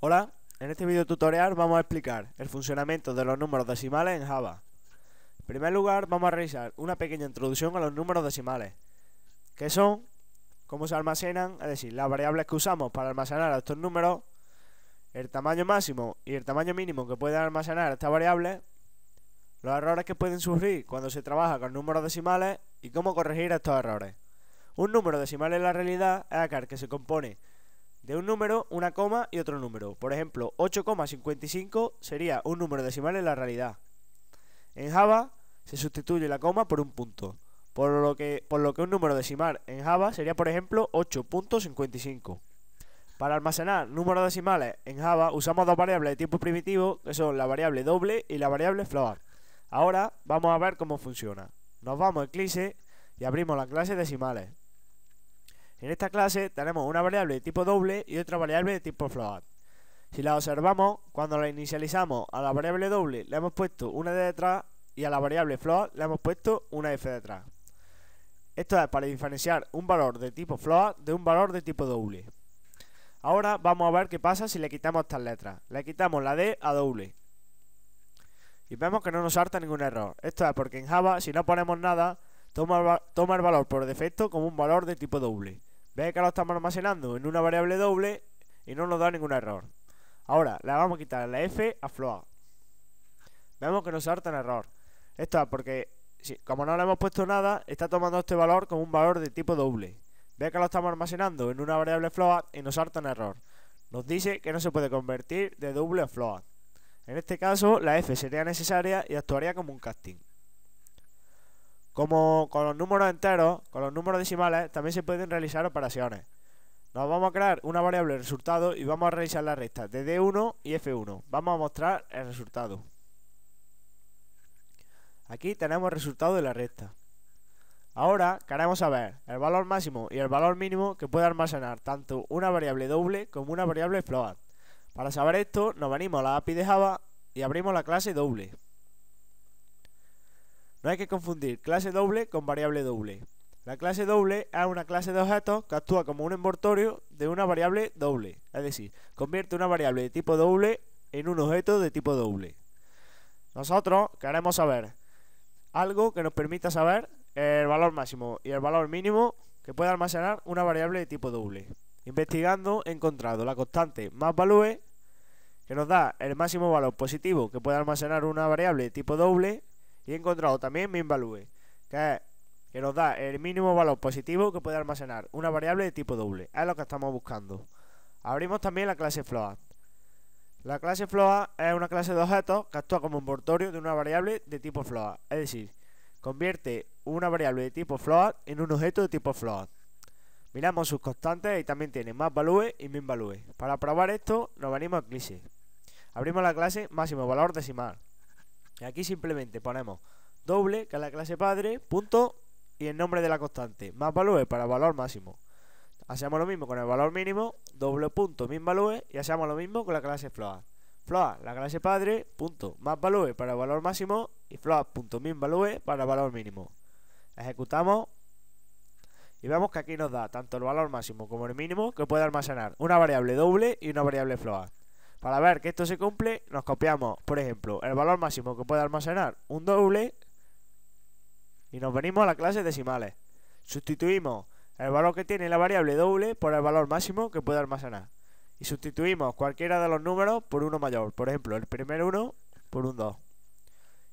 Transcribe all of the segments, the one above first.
Hola, en este video tutorial vamos a explicar el funcionamiento de los números decimales en Java. En primer lugar vamos a realizar una pequeña introducción a los números decimales, que son, cómo se almacenan, es decir, las variables que usamos para almacenar estos números, el tamaño máximo y el tamaño mínimo que pueden almacenar estas variables, los errores que pueden surgir cuando se trabaja con números decimales y cómo corregir estos errores. Un número decimal en la realidad es aquel que se compone de un número, una coma y otro número. Por ejemplo, 8,55 sería un número decimal en la realidad. En Java se sustituye la coma por un punto, por lo que, por lo que un número decimal en Java sería, por ejemplo, 8.55. Para almacenar números decimales en Java usamos dos variables de tipo primitivo, que son la variable doble y la variable float. Ahora vamos a ver cómo funciona. Nos vamos a Eclipse y abrimos la clase decimales. En esta clase tenemos una variable de tipo doble y otra variable de tipo float. Si la observamos, cuando la inicializamos a la variable doble le hemos puesto una D detrás y a la variable float le hemos puesto una F detrás. Esto es para diferenciar un valor de tipo float de un valor de tipo doble. Ahora vamos a ver qué pasa si le quitamos estas letras. Le quitamos la D a doble. Y vemos que no nos salta ningún error. Esto es porque en Java, si no ponemos nada, toma, el valor por defecto como un valor de tipo doble. Ve que lo estamos almacenando en una variable doble y no nos da ningún error. Ahora, le vamos a quitar la F a float. Vemos que nos salta un error. Esto es porque, si, como no le hemos puesto nada, está tomando este valor como un valor de tipo doble. Ve que lo estamos almacenando en una variable float y nos salta un error. Nos dice que no se puede convertir de doble a float. En este caso, la F sería necesaria y actuaría como un casting. Como con los números enteros, con los números decimales, también se pueden realizar operaciones. Nos vamos a crear una variable resultado y vamos a realizar la recta de D1 y F1. Vamos a mostrar el resultado. Aquí tenemos el resultado de la recta. Ahora queremos saber el valor máximo y el valor mínimo que puede almacenar tanto una variable doble como una variable float. Para saber esto nos venimos a la API de Java y abrimos la clase doble. No hay que confundir clase doble con variable doble. La clase doble es una clase de objetos que actúa como un envoltorio de una variable doble, es decir, convierte una variable de tipo doble en un objeto de tipo doble. Nosotros queremos saber algo que nos permita saber el valor máximo y el valor mínimo que puede almacenar una variable de tipo doble. Investigando he encontrado la constante más que nos da el máximo valor positivo que puede almacenar una variable de tipo doble y he encontrado también minValue, que que nos da el mínimo valor positivo que puede almacenar una variable de tipo doble. Es lo que estamos buscando. Abrimos también la clase float. La clase float es una clase de objetos que actúa como envoltorio de una variable de tipo float. Es decir, convierte una variable de tipo float en un objeto de tipo float. Miramos sus constantes y también tiene más value y minValue. value. Para probar esto nos venimos a clase Abrimos la clase máximo valor decimal. Y aquí simplemente ponemos doble, que es la clase padre, punto y el nombre de la constante. Más value para valor máximo. Hacemos lo mismo con el valor mínimo, doble punto, min value, y hacemos lo mismo con la clase float. Float, la clase padre, punto, más value para el valor máximo y float, punto, min value para valor mínimo. Ejecutamos y vemos que aquí nos da tanto el valor máximo como el mínimo que puede almacenar una variable doble y una variable float. Para ver que esto se cumple, nos copiamos, por ejemplo, el valor máximo que puede almacenar, un doble, y nos venimos a la clase decimales. Sustituimos el valor que tiene la variable doble por el valor máximo que puede almacenar. Y sustituimos cualquiera de los números por uno mayor, por ejemplo, el primer 1 por un 2.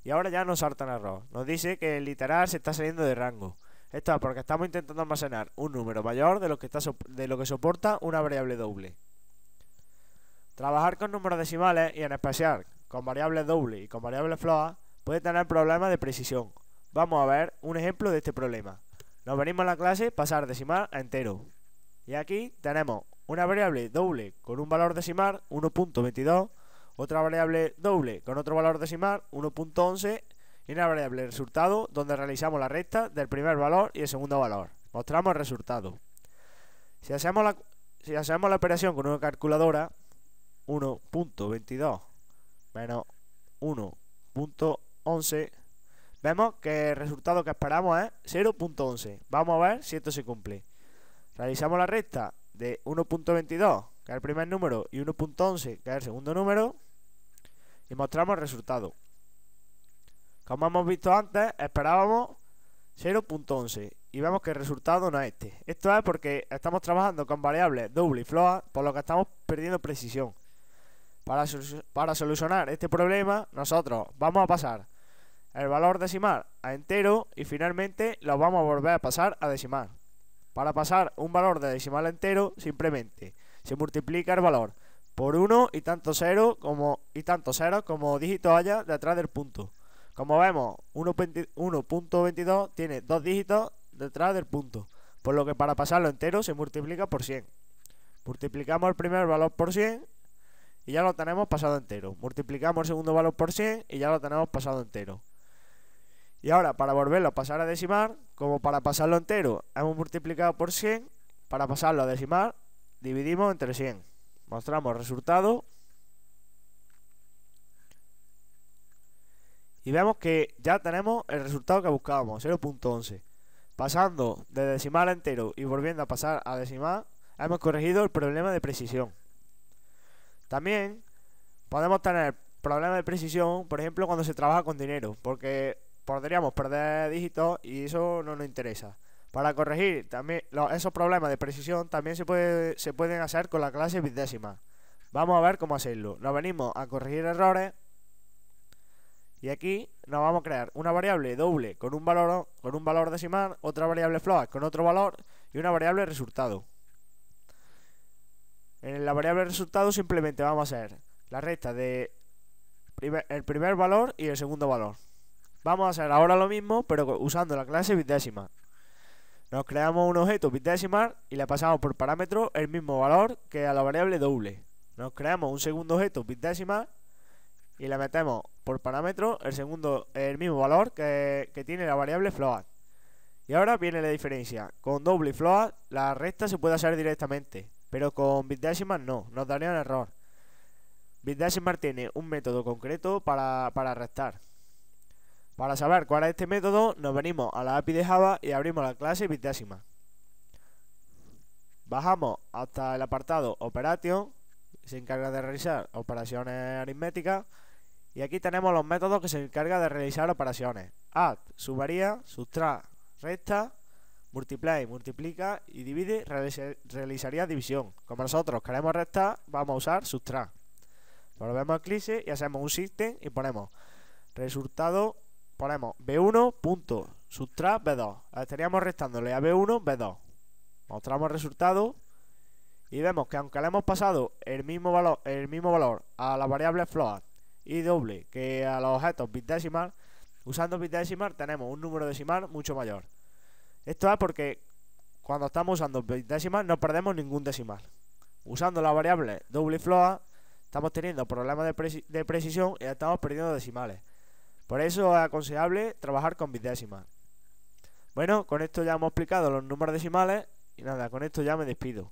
Y ahora ya nos salta el error. Nos dice que el literal se está saliendo de rango. Esto es porque estamos intentando almacenar un número mayor de lo que, de lo que soporta una variable doble. Trabajar con números decimales y en especial con variables doble y con variables flojas puede tener problemas de precisión. Vamos a ver un ejemplo de este problema. Nos venimos a la clase pasar decimal a entero. Y aquí tenemos una variable doble con un valor decimal 1.22, otra variable doble con otro valor decimal 1.11 y una variable resultado donde realizamos la recta del primer valor y el segundo valor. Mostramos el resultado. Si hacemos la, si hacemos la operación con una calculadora, 1.22 menos 1.11, vemos que el resultado que esperamos es 0.11. Vamos a ver si esto se cumple. Realizamos la recta de 1.22, que es el primer número, y 1.11, que es el segundo número, y mostramos el resultado. Como hemos visto antes, esperábamos 0.11 y vemos que el resultado no es este. Esto es porque estamos trabajando con variables doble y float, por lo que estamos perdiendo precisión. Para, solucionar este problema, nosotros vamos a pasar el valor decimal a entero y finalmente lo vamos a volver a pasar a decimal. Para pasar un valor de decimal a entero, simplemente se multiplica el valor por 1 y tanto 0 como y tanto 0 como dígito haya detrás del punto. Como vemos, 1.22 tiene dos dígitos detrás del punto, por lo que para pasarlo entero se multiplica por 100. Multiplicamos el primer valor por 100 y ya lo tenemos pasado entero. Multiplicamos el segundo valor por 100 y ya lo tenemos pasado entero. Y ahora, para volverlo a pasar a decimal como para pasarlo entero hemos multiplicado por 100, para pasarlo a decimal dividimos entre 100. Mostramos resultado. Y vemos que ya tenemos el resultado que buscábamos, 0.11. Pasando de decimal a entero y volviendo a pasar a decimal, hemos corregido el problema de precisión. También podemos tener problemas de precisión, por ejemplo, cuando se trabaja con dinero, porque podríamos perder dígitos y eso no nos interesa. Para corregir también esos problemas de precisión también se, pueden hacer con la clase bitdécima. Vamos a ver cómo hacerlo. Nos venimos a corregir errores y aquí nos vamos a crear una variable doble con un valor, con un valor decimal, otra variable float con otro valor y una variable resultado. En eh, la variable resultado simplemente vamos a hacer la recta de primer, el primer valor y el segundo valor. Vamos a hacer ahora lo mismo, pero usando la clase décimal. Nos creamos un objeto bitdecimal y le pasamos por parámetro el mismo valor que a la variable doble. Nos creamos un segundo objeto bitdecimal y le metemos por parámetro el segundo el mismo valor que, que tiene la variable float. Y ahora viene la diferencia. Con doble float la recta se puede hacer directamente. Pero con Bitdecimal no, nos daría un error. Bitdecimal tiene un método concreto para, restar. Para saber cuál es este método, nos venimos a la API de Java y abrimos la clase Bitdecimal. Bajamos hasta el apartado Operation, se encarga de realizar operaciones aritméticas. Y aquí tenemos los métodos que se encarga de realizar operaciones. Add, Subaría, sustra, resta multiply, multiplica y divide realizaría división. Como nosotros queremos restar, vamos a usar subtract. Volvemos a clic y hacemos un system y ponemos resultado, ponemos b sustra b2. Estaríamos restándole a b1 b2. Mostramos resultado y vemos que aunque le hemos pasado el mismo valor, el mismo valor a la variable float y doble que a los objetos bitdecimal, usando bitdecimal tenemos un número decimal mucho mayor. Esto es porque cuando estamos usando décimas no perdemos ningún decimal. Usando la variable doble float estamos teniendo problemas de, precisión y estamos perdiendo decimales. Por eso es aconsejable trabajar con decimal. Bueno, con esto ya hemos explicado los números decimales y nada, con esto ya me despido.